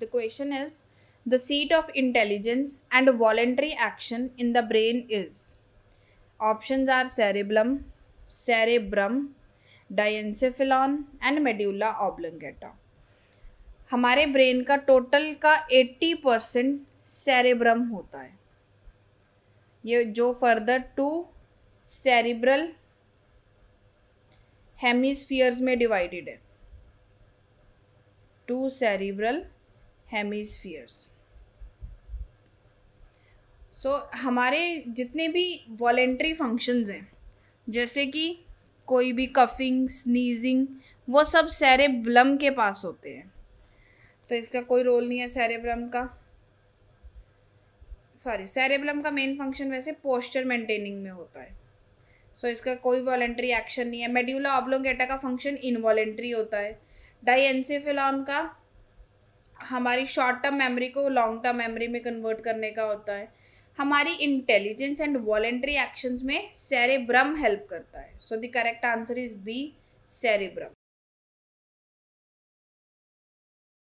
The question is the seat of intelligence and voluntary action in the brain is. Options are cerebellum, cerebrum, diencephalon and medulla oblongata. हमारे brain का total का eighty percent cerebrum होता है ये जो further two cerebral hemispheres में divided है two cerebral hemispheres so हमारे जितने भी वॉलेंट्री फंक्शंस हैं जैसे कि कोई भी कफिंग स्नीजिंग वो सब सेरेब्लम के पास होते हैं तो इसका कोई रोल नहीं है सेरेब्लम का सॉरी सेरेब्लम का मेन फंक्शन वैसे पोस्चर मेंटेनिंग में होता है सो so, इसका कोई वॉलेंट्री एक्शन नहीं है मेड्यूला ऑब्लोंगेटा का फंक्शन इनवॉलेंट्री होता है डाई का हमारी शॉर्ट टर्म मेमोरी को लॉन्ग टर्म मेमोरी में कन्वर्ट करने का होता है हमारी इंटेलिजेंस एंड वॉलेंट्री एक्शंस में सेरेब्रम हेल्प करता है so the correct answer is B cerebrum